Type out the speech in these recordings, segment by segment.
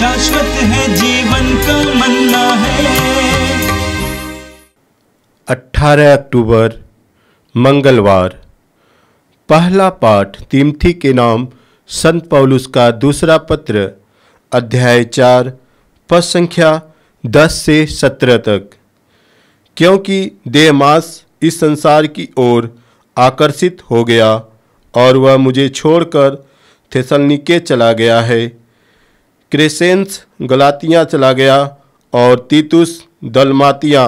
शाश्वत है जीवन का मन्ना है 18 अक्टूबर मंगलवार पहला पाठ तिमथी के नाम संत पौलुस का दूसरा पत्र अध्याय चार पद संख्या दस से सत्रह तक क्योंकि देह मास इस संसार की ओर आकर्षित हो गया और वह मुझे छोड़कर थेसलनिके चला गया है क्रेसेंस गलातियाँ चला गया और तीतुस दलमातिया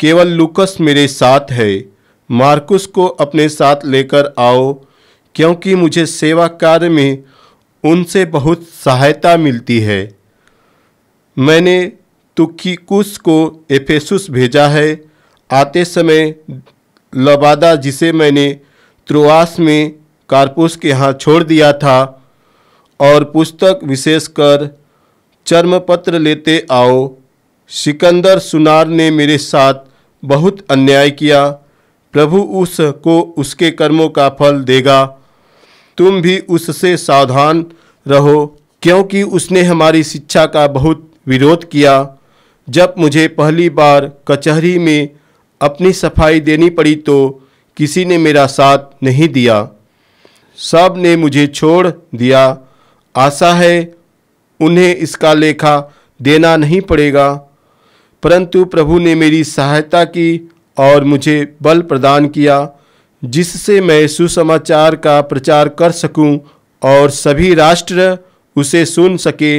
केवल लुकस मेरे साथ है मार्कुस को अपने साथ लेकर आओ क्योंकि मुझे सेवा कार्य में उनसे बहुत सहायता मिलती है मैंने तुखिकुस को एफेसुस भेजा है आते समय लबादा जिसे मैंने त्रोआस में कारपुस के यहाँ छोड़ दिया था और पुस्तक विशेषकर चर्म पत्र लेते आओ सिकंदर सुनार ने मेरे साथ बहुत अन्याय किया प्रभु उसको उसके कर्मों का फल देगा तुम भी उससे सावधान रहो क्योंकि उसने हमारी शिक्षा का बहुत विरोध किया जब मुझे पहली बार कचहरी में अपनी सफाई देनी पड़ी तो किसी ने मेरा साथ नहीं दिया सब ने मुझे छोड़ दिया आशा है उन्हें इसका लेखा देना नहीं पड़ेगा परंतु प्रभु ने मेरी सहायता की और मुझे बल प्रदान किया जिससे मैं सुसमाचार का प्रचार कर सकूं और सभी राष्ट्र उसे सुन सके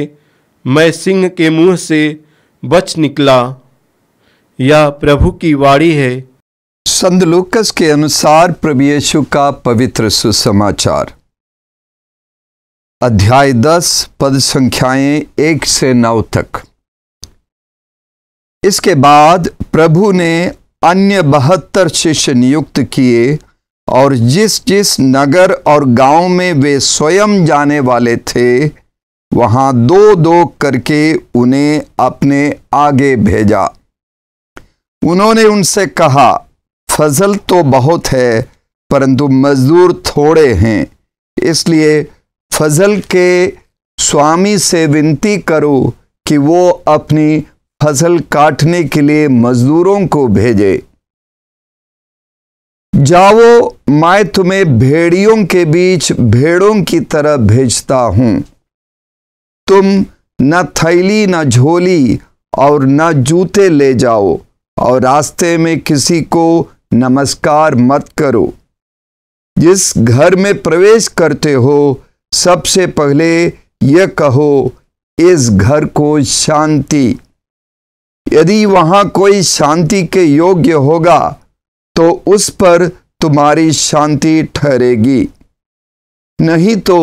मैं सिंह के मुंह से बच निकला यह प्रभु की वाणी है संत लूकस के अनुसार प्रभु यीशु का पवित्र सुसमाचार अध्याय दस पद संख्याएं एक से नौ तक इसके बाद प्रभु ने अन्य बहत्तर शिष्य नियुक्त किए और जिस जिस नगर और गांव में वे स्वयं जाने वाले थे वहां दो दो करके उन्हें अपने आगे भेजा उन्होंने उनसे कहा फसल तो बहुत है परंतु मजदूर थोड़े हैं इसलिए फजल के स्वामी से विनती करो कि वो अपनी फसल काटने के लिए मजदूरों को भेजे जाओ मैं तुम्हें भेड़ियों के बीच भेड़ों की तरह भेजता हूं तुम न थैली न झोली और न जूते ले जाओ और रास्ते में किसी को नमस्कार मत करो जिस घर में प्रवेश करते हो सबसे पहले यह कहो इस घर को शांति यदि वहां कोई शांति के योग्य होगा तो उस पर तुम्हारी शांति ठहरेगी नहीं तो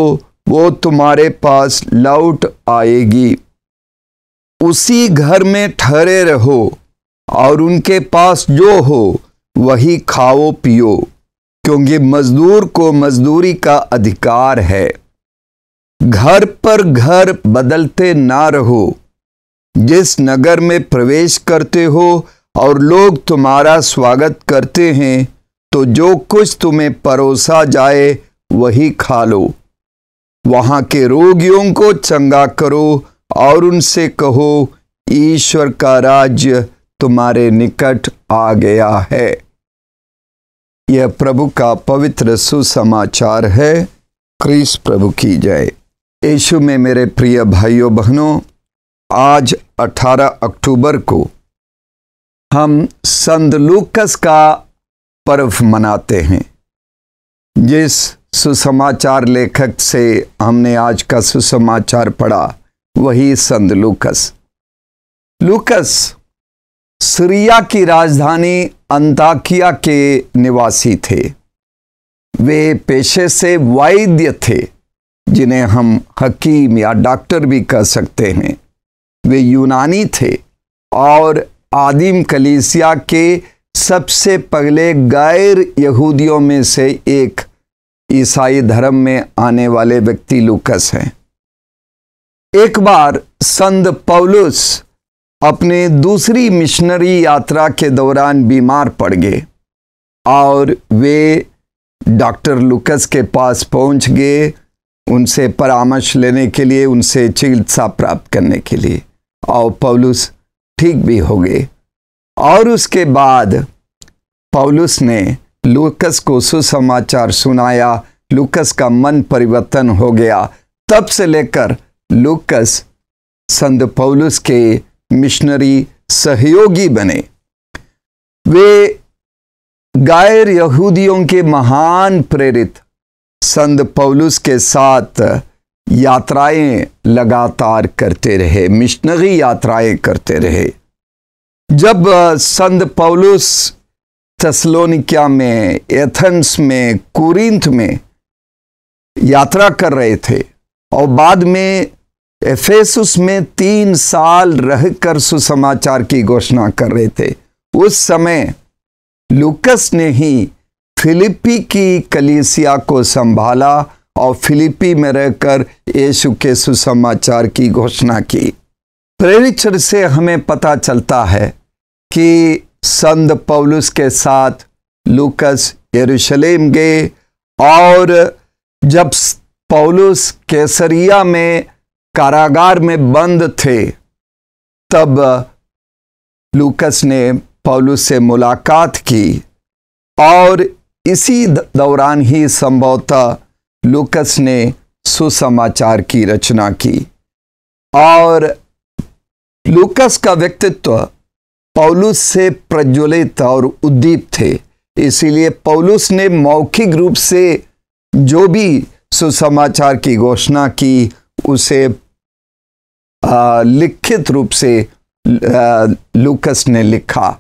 वो तुम्हारे पास लौट आएगी उसी घर में ठहरे रहो और उनके पास जो हो वही खाओ पियो क्योंकि मजदूर को मजदूरी का अधिकार है घर पर घर बदलते ना रहो जिस नगर में प्रवेश करते हो और लोग तुम्हारा स्वागत करते हैं तो जो कुछ तुम्हें परोसा जाए वही खा लो वहाँ के रोगियों को चंगा करो और उनसे कहो ईश्वर का राज्य तुम्हारे निकट आ गया है यह प्रभु का पवित्र सुसमाचार है क्रीस प्रभु की जय यशु में मेरे प्रिय भाइयों बहनों आज 18 अक्टूबर को हम संत लूकस का पर्व मनाते हैं जिस सुसमाचार लेखक से हमने आज का सुसमाचार पढ़ा वही संत लूकस लूकस सीरिया की राजधानी अंताकिया के निवासी थे वे पेशे से वाइद्य थे जिन्हें हम हकीम या डॉक्टर भी कह सकते हैं वे यूनानी थे और आदिम कलीसिया के सबसे पहले गैर यहूदियों में से एक ईसाई धर्म में आने वाले व्यक्ति लूकस हैं एक बार संत पौलुस अपने दूसरी मिशनरी यात्रा के दौरान बीमार पड़ गए और वे डॉक्टर लुकस के पास पहुंच गए उनसे परामर्श लेने के लिए उनसे चिकित्सा प्राप्त करने के लिए और पौलुस ठीक भी हो गए और उसके बाद पौलुस ने लूकस को सुसमाचार सुनाया लूकस का मन परिवर्तन हो गया तब से लेकर लूकस संत पौलुस के मिशनरी सहयोगी बने वे गैर यहूदियों के महान प्रेरित संत पौलुस के साथ यात्राएं लगातार करते रहे मिशनरी यात्राएं करते रहे जब संत पौलुस तस्लोनिकिया में एथेंस में कुरिंथ में यात्रा कर रहे थे और बाद में एफेसुस में तीन साल रहकर सुसमाचार की घोषणा कर रहे थे उस समय लुकस ने ही फिलिपी की कलीसिया को संभाला और फिलिपी में रहकर यीशु के सुसमाचार की घोषणा की प्रेरित से हमें पता चलता है कि संत पौलुस के साथ लूकस यरूशलेम गए और जब पौलुस केसरिया में कारागार में बंद थे तब लूकस ने पौलुस से मुलाकात की और इसी दौरान ही संभवतः लुकस ने सुसमाचार की रचना की और लुकस का व्यक्तित्व पौलुस से प्रज्वलित और उद्दीप थे इसीलिए पौलुस ने मौखिक रूप से जो भी सुसमाचार की घोषणा की उसे लिखित रूप से लुकस ने लिखा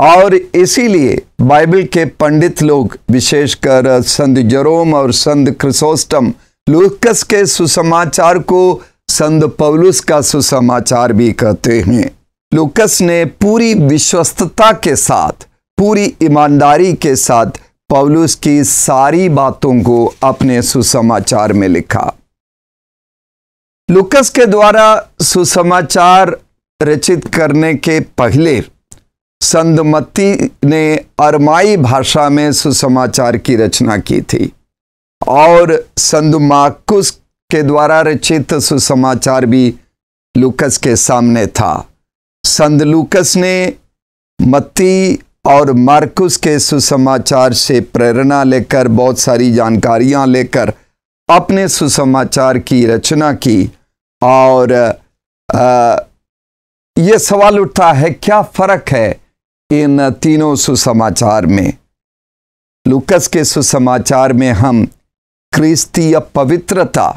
और इसीलिए बाइबल के पंडित लोग विशेषकर संत जरोम और संत क्रिसोस्टम लूकस के सुसमाचार को संत पौलुस का सुसमाचार भी कहते हैं लूकस ने पूरी विश्वस्तता के साथ पूरी ईमानदारी के साथ पौलुस की सारी बातों को अपने सुसमाचार में लिखा लूकस के द्वारा सुसमाचार रचित करने के पहले संदमती ने अरमाई भाषा में सुसमाचार की रचना की थी और संदमाकुस के द्वारा रचित सुसमाचार भी लूकस के सामने था संद लूकस ने मत्ती और मार्कुस के सुसमाचार से प्रेरणा लेकर बहुत सारी जानकारियां लेकर अपने सुसमाचार की रचना की और आ, ये सवाल उठता है क्या फ़र्क है इन तीनों सुसमाचार में लुकस के सुसमाचार में हम क्रिस्तीय पवित्रता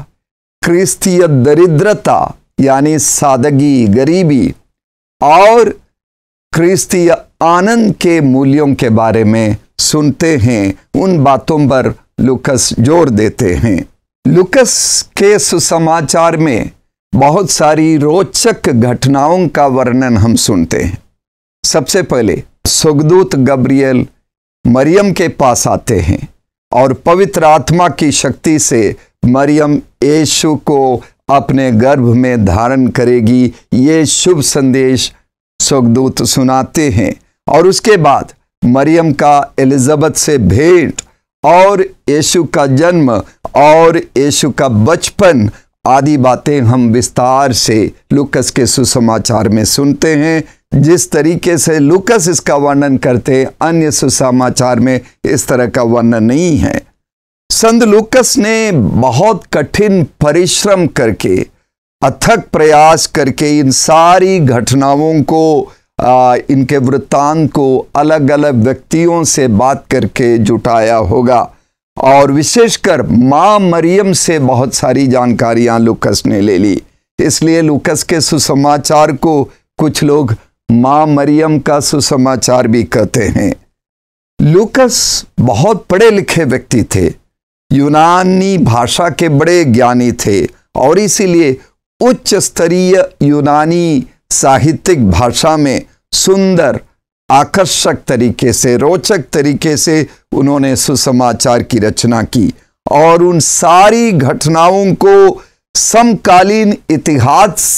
क्रिस्तीय दरिद्रता यानी सादगी गरीबी और क्रिस्तीय आनंद के मूल्यों के बारे में सुनते हैं उन बातों पर लुकस जोर देते हैं लुकस के सुसमाचार में बहुत सारी रोचक घटनाओं का वर्णन हम सुनते हैं सबसे पहले सुगदूत गब्रियल मरियम के पास आते हैं और पवित्र आत्मा की शक्ति से मरियम यीशु को अपने गर्भ में धारण करेगी ये शुभ संदेश सुगदूत सुनाते हैं और उसके बाद मरियम का एलिजाबेथ से भेंट और यीशु का जन्म और यीशु का बचपन आदि बातें हम विस्तार से लुकस के सुसमाचार में सुनते हैं जिस तरीके से लुकस इसका वर्णन करते अन्य सुसमाचार में इस तरह का वर्णन नहीं है संत लुकस ने बहुत कठिन परिश्रम करके अथक प्रयास करके इन सारी घटनाओं को आ, इनके वृत्तांत को अलग अलग व्यक्तियों से बात करके जुटाया होगा और विशेषकर मां मरियम से बहुत सारी जानकारियां लुकस ने ले ली इसलिए लुकस के सुसमाचार को कुछ लोग माँ मरियम का सुसमाचार भी कहते हैं लूकस बहुत पढ़े लिखे व्यक्ति थे यूनानी भाषा के बड़े ज्ञानी थे और इसीलिए उच्च स्तरीय यूनानी साहित्यिक भाषा में सुंदर आकर्षक तरीके से रोचक तरीके से उन्होंने सुसमाचार की रचना की और उन सारी घटनाओं को समकालीन इतिहास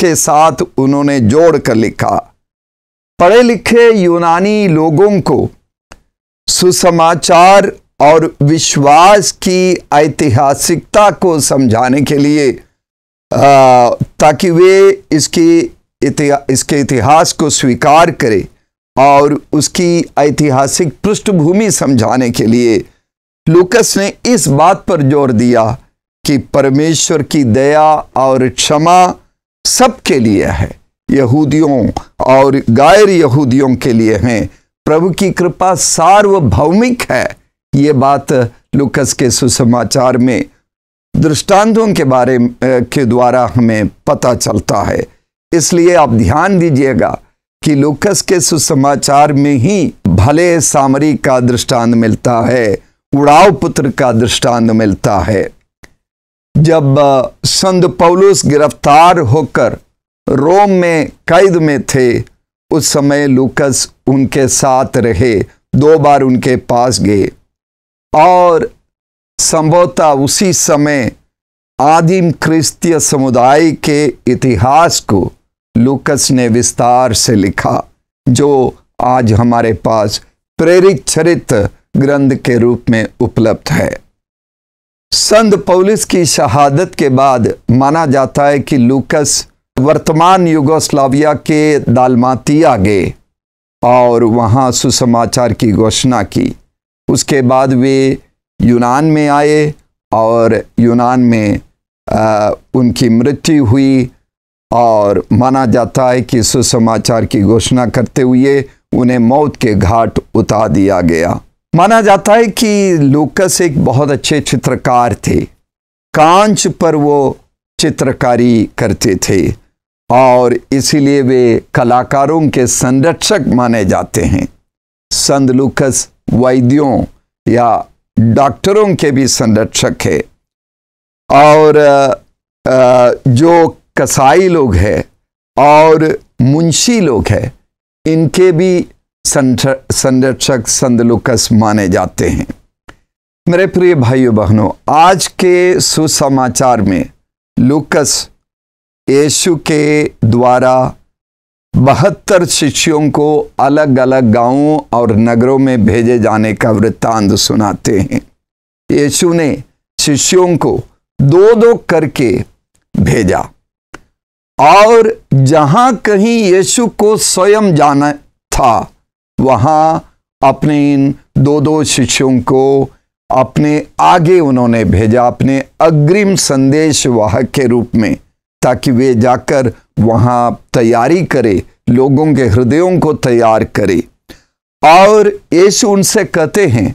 के साथ उन्होंने जोड़ कर लिखा पढ़े लिखे यूनानी लोगों को सुसमाचार और विश्वास की ऐतिहासिकता को समझाने के लिए आ, ताकि वे इसकी इतिहा, इसके इतिहास को स्वीकार करें और उसकी ऐतिहासिक पृष्ठभूमि समझाने के लिए लूकस ने इस बात पर जोर दिया कि परमेश्वर की दया और क्षमा सबके लिए है यहूदियों और गैर यहूदियों के लिए हैं प्रभु की कृपा सार्वभौमिक है ये बात लुकस के सुसमाचार में दृष्टांतों के बारे के द्वारा हमें पता चलता है इसलिए आप ध्यान दीजिएगा कि लुकस के सुसमाचार में ही भले सामरी का दृष्टांत मिलता है उड़ाव पुत्र का दृष्टांत मिलता है जब संत पौलुस गिरफ्तार होकर रोम में कैद में थे उस समय लूकस उनके साथ रहे दो बार उनके पास गए और संभवतः उसी समय आदिम क्रिस्तीय समुदाय के इतिहास को लूकस ने विस्तार से लिखा जो आज हमारे पास प्रेरित चरित्र ग्रंथ के रूप में उपलब्ध है संत पौलिस की शहादत के बाद माना जाता है कि लूकस वर्तमान युगोस्लाविया के दालमातिया गए और वहाँ सुसमाचार की घोषणा की उसके बाद वे यूनान में आए और यूनान में आ, उनकी मृत्यु हुई और माना जाता है कि सुसमाचार की घोषणा करते हुए उन्हें मौत के घाट उतार दिया गया माना जाता है कि लूकस एक बहुत अच्छे चित्रकार थे कांच पर वो चित्रकारी करते थे और इसीलिए वे कलाकारों के संरक्षक माने जाते हैं संत लूकस वैद्यों या डॉक्टरों के भी संरक्षक है और जो कसाई लोग हैं और मुंशी लोग हैं इनके भी संरक्षक संत लुकस माने जाते हैं मेरे प्रिय भाइयों बहनों आज के सुसमाचार में लुकस यशु के द्वारा बहत्तर शिष्यों को अलग अलग गांवों और नगरों में भेजे जाने का वृत्तांत सुनाते हैं यशु ने शिष्यों को दो दो करके भेजा और जहां कहीं यशु को स्वयं जाना था वहाँ अपने इन दो दो शिष्यों को अपने आगे उन्होंने भेजा अपने अग्रिम संदेश वाहक के रूप में ताकि वे जाकर वहाँ तैयारी करे लोगों के हृदयों को तैयार करे और यीशु उनसे कहते हैं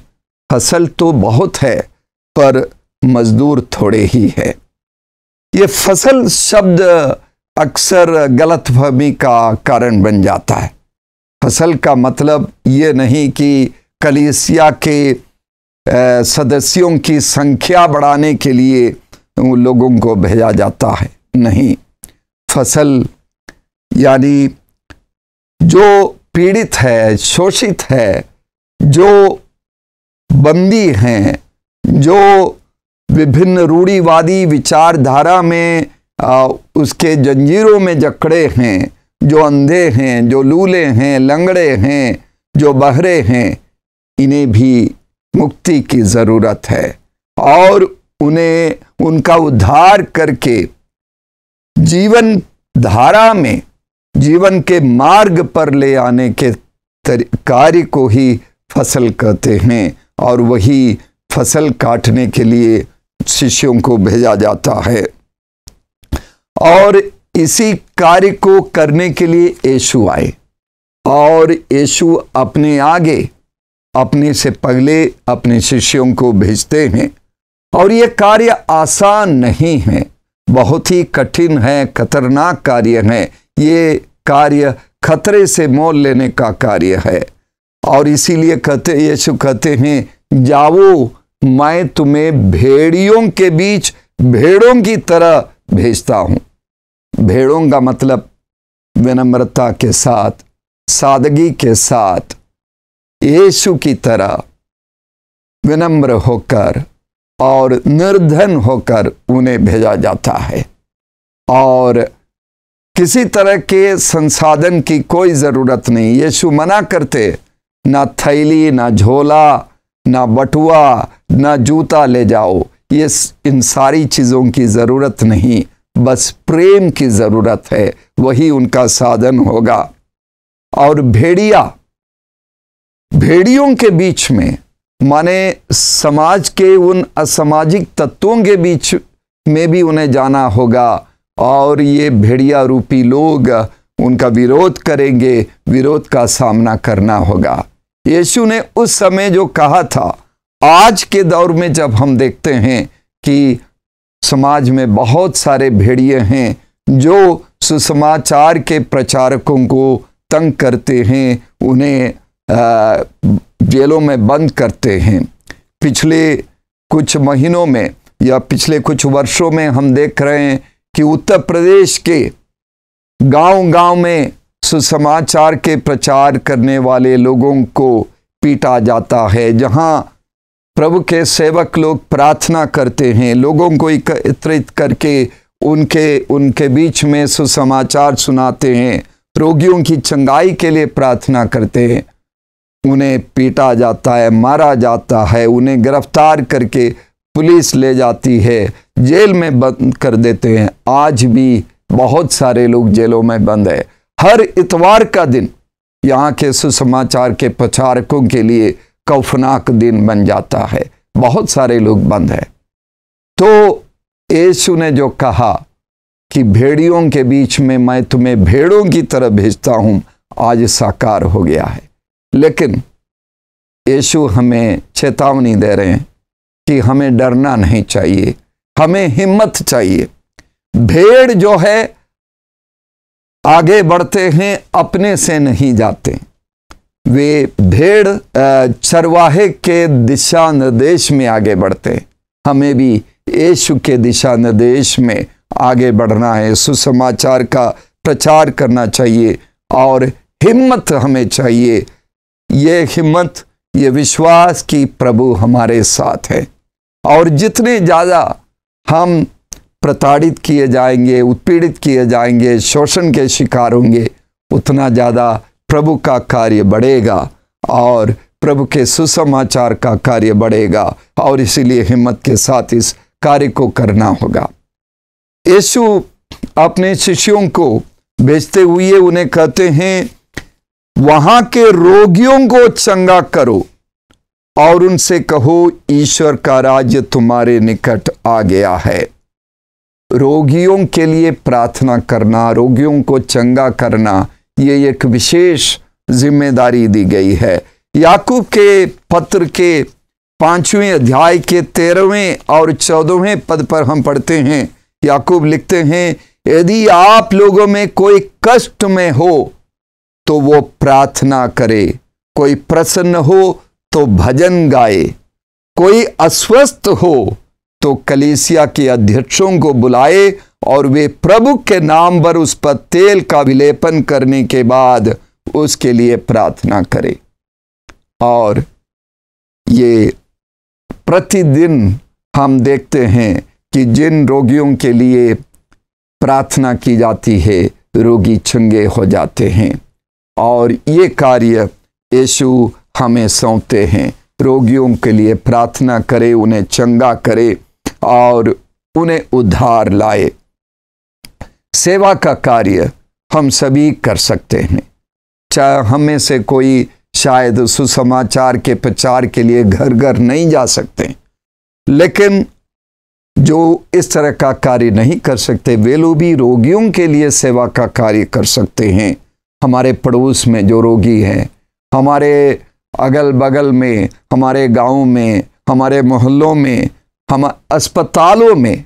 फसल तो बहुत है पर मजदूर थोड़े ही है ये फसल शब्द अक्सर गलतफहमी का कारण बन जाता है फसल का मतलब ये नहीं कि कलीसिया के सदस्यों की संख्या बढ़ाने के लिए उन लोगों को भेजा जाता है नहीं फसल यानी जो पीड़ित है शोषित है जो बंदी हैं जो विभिन्न रूढ़ीवादी विचारधारा में आ, उसके जंजीरों में जकड़े हैं जो अंधे हैं जो लूले हैं लंगड़े हैं जो बहरे हैं इन्हें भी मुक्ति की ज़रूरत है और उन्हें उनका उद्धार करके जीवन धारा में जीवन के मार्ग पर ले आने के कार्य को ही फसल कहते हैं और वही फसल काटने के लिए शिष्यों को भेजा जाता है और इसी कार्य को करने के लिए यशु आए और यशु अपने आगे अपने से पगले अपने शिष्यों को भेजते हैं और ये कार्य आसान नहीं है बहुत ही कठिन है खतरनाक कार्य है ये कार्य खतरे से मोल लेने का कार्य है और इसीलिए कहते यीशु कहते हैं जाओ मैं तुम्हें भेड़ियों के बीच भेड़ों की तरह भेजता हूँ भेड़ों का मतलब विनम्रता के साथ सादगी के साथ यीशु की तरह विनम्र होकर और निर्धन होकर उन्हें भेजा जाता है और किसी तरह के संसाधन की कोई ज़रूरत नहीं यीशु मना करते ना थैली ना झोला ना बटुआ ना जूता ले जाओ ये इन सारी चीज़ों की ज़रूरत नहीं बस प्रेम की ज़रूरत है वही उनका साधन होगा और भेड़िया भेड़ियों के बीच में माने समाज के उन असामाजिक तत्वों के बीच में भी उन्हें जाना होगा और ये भेड़िया रूपी लोग उनका विरोध करेंगे विरोध का सामना करना होगा यीशु ने उस समय जो कहा था आज के दौर में जब हम देखते हैं कि समाज में बहुत सारे भेड़िए हैं जो सुसमाचार के प्रचारकों को तंग करते हैं उन्हें जेलों में बंद करते हैं पिछले कुछ महीनों में या पिछले कुछ वर्षों में हम देख रहे हैं कि उत्तर प्रदेश के गांव-गांव में सुसमाचार के प्रचार करने वाले लोगों को पीटा जाता है जहां प्रभु के सेवक लोग प्रार्थना करते हैं लोगों को एकत्रित करके उनके उनके बीच में सुसमाचार सुनाते हैं रोगियों की चंगाई के लिए प्रार्थना करते हैं उन्हें पीटा जाता है मारा जाता है उन्हें गिरफ्तार करके पुलिस ले जाती है जेल में बंद कर देते हैं आज भी बहुत सारे लोग जेलों में बंद है हर इतवार का दिन यहाँ के सुसमाचार के प्रचारकों के लिए खौफनाक दिन बन जाता है बहुत सारे लोग बंद हैं तो यीशु ने जो कहा कि भेड़ियों के बीच में मैं तुम्हें भेड़ों की तरह भेजता हूँ आज साकार हो गया है लेकिन यीशु हमें चेतावनी दे रहे हैं कि हमें डरना नहीं चाहिए हमें हिम्मत चाहिए भेड़ जो है आगे बढ़ते हैं अपने से नहीं जाते वे भेड़ चरवाहे के दिशा निर्देश में आगे बढ़ते हमें भी यशु के दिशा निर्देश में आगे बढ़ना है सुसमाचार का प्रचार करना चाहिए और हिम्मत हमें चाहिए ये हिम्मत ये विश्वास कि प्रभु हमारे साथ है और जितने ज़्यादा हम प्रताड़ित किए जाएंगे उत्पीड़ित किए जाएंगे शोषण के शिकार होंगे उतना ज़्यादा प्रभु का कार्य बढ़ेगा और प्रभु के सुसमाचार का कार्य बढ़ेगा और इसीलिए हिम्मत के साथ इस कार्य को करना होगा यीशु अपने शिष्यों को भेजते हुए उन्हें कहते हैं वहां के रोगियों को चंगा करो और उनसे कहो ईश्वर का राज्य तुम्हारे निकट आ गया है रोगियों के लिए प्रार्थना करना रोगियों को चंगा करना ये एक विशेष जिम्मेदारी दी गई है याकूब के पत्र के पांचवें अध्याय के तेरहवें और चौदहवें पद पर हम पढ़ते हैं याकूब लिखते हैं यदि आप लोगों में कोई कष्ट में हो तो वो प्रार्थना करे कोई प्रसन्न हो तो भजन गाए कोई अस्वस्थ हो तो कलेसिया के अध्यक्षों को बुलाए और वे प्रभु के नाम पर उस पर तेल का विलेपन करने के बाद उसके लिए प्रार्थना करें और ये प्रतिदिन हम देखते हैं कि जिन रोगियों के लिए प्रार्थना की जाती है रोगी चंगे हो जाते हैं और ये कार्य यीशु हमें सौंपते हैं रोगियों के लिए प्रार्थना करे उन्हें चंगा करे और उन्हें उद्धार लाए सेवा का कार्य हम सभी कर सकते हैं चाहे हमें से कोई शायद सुसमाचार के प्रचार के लिए घर घर नहीं जा सकते लेकिन जो इस तरह का कार्य नहीं कर सकते वे लोग भी रोगियों के लिए सेवा का कार्य कर सकते हैं हमारे पड़ोस में जो रोगी हैं हमारे अगल बगल में हमारे गाँव में हमारे मोहल्लों में हम अस्पतालों में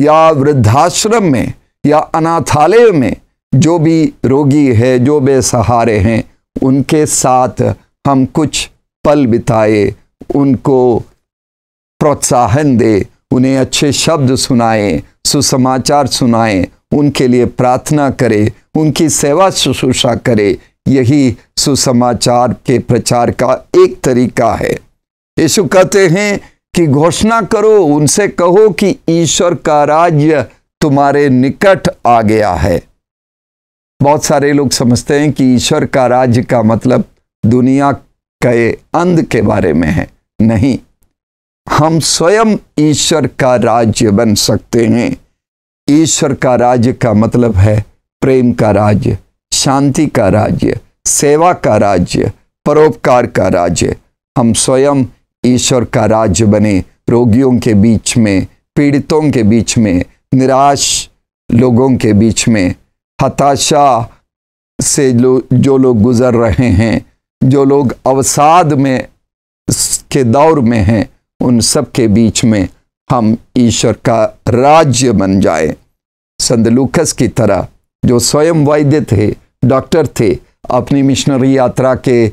या वृद्धाश्रम में या अनाथालय में जो भी रोगी है जो बेसहारे हैं उनके साथ हम कुछ पल बिताए उनको प्रोत्साहन दे उन्हें अच्छे शब्द सुनाएं सुसमाचार सुनाएं उनके लिए प्रार्थना करें उनकी सेवा शुश्रूषा करें यही सुसमाचार के प्रचार का एक तरीका है यीशु कहते हैं कि घोषणा करो उनसे कहो कि ईश्वर का राज्य तुम्हारे निकट आ गया है बहुत सारे लोग समझते हैं कि ईश्वर का राज्य का मतलब दुनिया के अंध के बारे में है नहीं हम स्वयं ईश्वर का राज्य बन सकते हैं ईश्वर का राज्य का मतलब है प्रेम का राज्य शांति का राज्य सेवा का राज्य परोपकार का राज्य हम स्वयं ईश्वर का राज्य बने रोगियों के बीच में पीड़ितों के बीच में निराश लोगों के बीच में हताशा से लो, जो लोग गुज़र रहे हैं जो लोग अवसाद में के दौर में हैं उन सब के बीच में हम ईश्वर का राज्य बन जाए संदलूकस की तरह जो स्वयं वैद्य थे डॉक्टर थे अपनी मिशनरी यात्रा के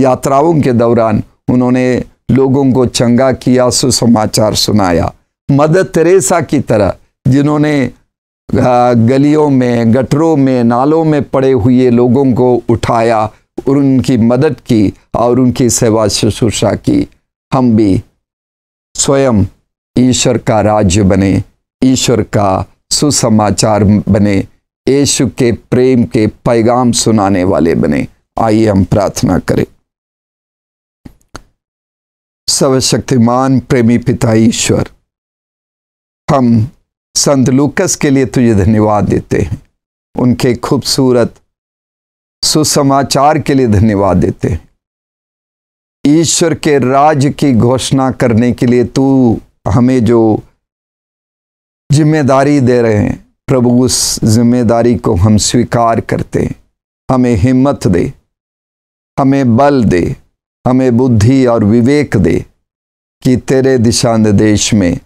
यात्राओं के दौरान उन्होंने लोगों को चंगा किया सुसमाचार सुनाया मदर तेरेसा की तरह जिन्होंने गलियों में गटरों में नालों में पड़े हुए लोगों को उठाया और उनकी मदद की और उनकी सेवा शुश्रूषा की हम भी स्वयं ईश्वर का राज्य बने ईश्वर का सुसमाचार बने यशु के प्रेम के पैगाम सुनाने वाले बने आइए हम प्रार्थना करें सर्वशक्तिमान प्रेमी पिता ईश्वर हम संत लूकस के लिए तुझे धन्यवाद देते हैं उनके खूबसूरत सुसमाचार के लिए धन्यवाद देते हैं ईश्वर के राज की घोषणा करने के लिए तू हमें जो जिम्मेदारी दे रहे हैं प्रभु उस जिम्मेदारी को हम स्वीकार करते हैं हमें हिम्मत दे हमें बल दे हमें बुद्धि और विवेक दे कि तेरे दिशा निर्देश में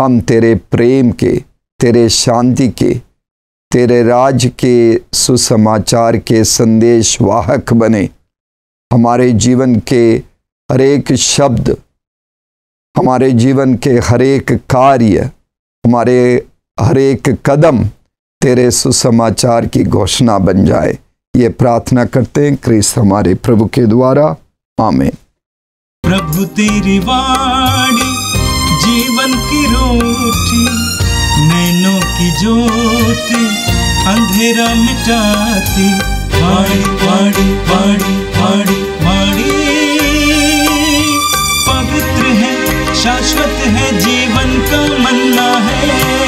हम तेरे प्रेम के तेरे शांति के तेरे राज के सुसमाचार के संदेश वाहक बने हमारे जीवन के हरेक शब्द हमारे जीवन के हरेक कार्य हमारे हरेक कदम तेरे सुसमाचार की घोषणा बन जाए ये प्रार्थना करते हैं क्रिस हमारे प्रभु के द्वारा आमे प्रभु तेरी वाणी जीवन की रोटी नैनों की ज्योति अंधेरा मिटाती पाड़ी पाड़ी पाड़ी पाड़ी पाड़ी पवित्र है शाश्वत है जीवन का मन्ना है